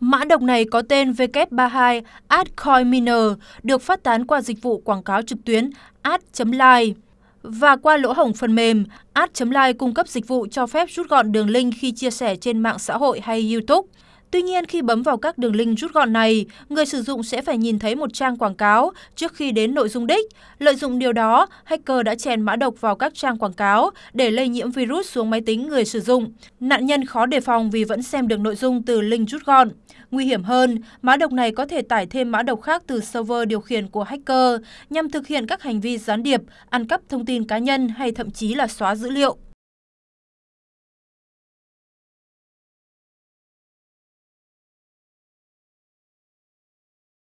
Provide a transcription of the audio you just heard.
Mã độc này có tên W32 Adcoin được phát tán qua dịch vụ quảng cáo trực tuyến ad.live và qua lỗ hổng phần mềm, ad.live cung cấp dịch vụ cho phép rút gọn đường link khi chia sẻ trên mạng xã hội hay YouTube. Tuy nhiên, khi bấm vào các đường link rút gọn này, người sử dụng sẽ phải nhìn thấy một trang quảng cáo trước khi đến nội dung đích. Lợi dụng điều đó, hacker đã chèn mã độc vào các trang quảng cáo để lây nhiễm virus xuống máy tính người sử dụng. Nạn nhân khó đề phòng vì vẫn xem được nội dung từ link rút gọn. Nguy hiểm hơn, mã độc này có thể tải thêm mã độc khác từ server điều khiển của hacker nhằm thực hiện các hành vi gián điệp, ăn cắp thông tin cá nhân hay thậm chí là xóa dữ liệu.